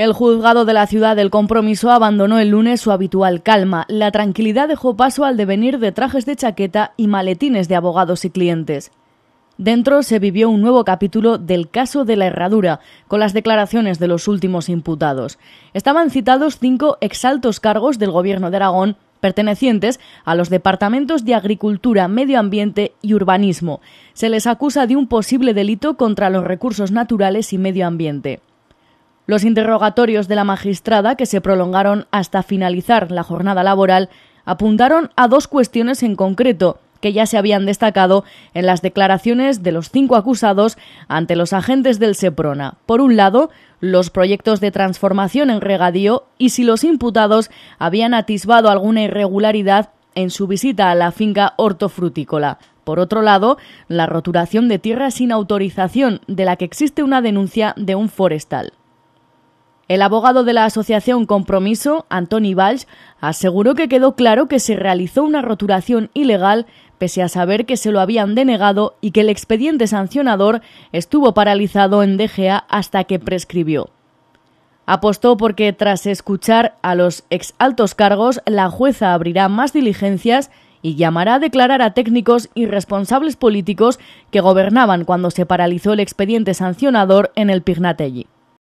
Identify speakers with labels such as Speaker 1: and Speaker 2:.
Speaker 1: El juzgado de la ciudad del compromiso abandonó el lunes su habitual calma. La tranquilidad dejó paso al devenir de trajes de chaqueta y maletines de abogados y clientes. Dentro se vivió un nuevo capítulo del caso de la herradura, con las declaraciones de los últimos imputados. Estaban citados cinco exaltos cargos del Gobierno de Aragón pertenecientes a los departamentos de Agricultura, Medio Ambiente y Urbanismo. Se les acusa de un posible delito contra los recursos naturales y medio ambiente. Los interrogatorios de la magistrada, que se prolongaron hasta finalizar la jornada laboral, apuntaron a dos cuestiones en concreto que ya se habían destacado en las declaraciones de los cinco acusados ante los agentes del Seprona. Por un lado, los proyectos de transformación en regadío y si los imputados habían atisbado alguna irregularidad en su visita a la finca hortofrutícola. Por otro lado, la roturación de tierra sin autorización, de la que existe una denuncia de un forestal. El abogado de la asociación Compromiso, Antoni Valls, aseguró que quedó claro que se realizó una roturación ilegal pese a saber que se lo habían denegado y que el expediente sancionador estuvo paralizado en DGA hasta que prescribió. Apostó porque tras escuchar a los ex altos cargos, la jueza abrirá más diligencias y llamará a declarar a técnicos y responsables políticos que gobernaban cuando se paralizó el expediente sancionador en el Pignatelli.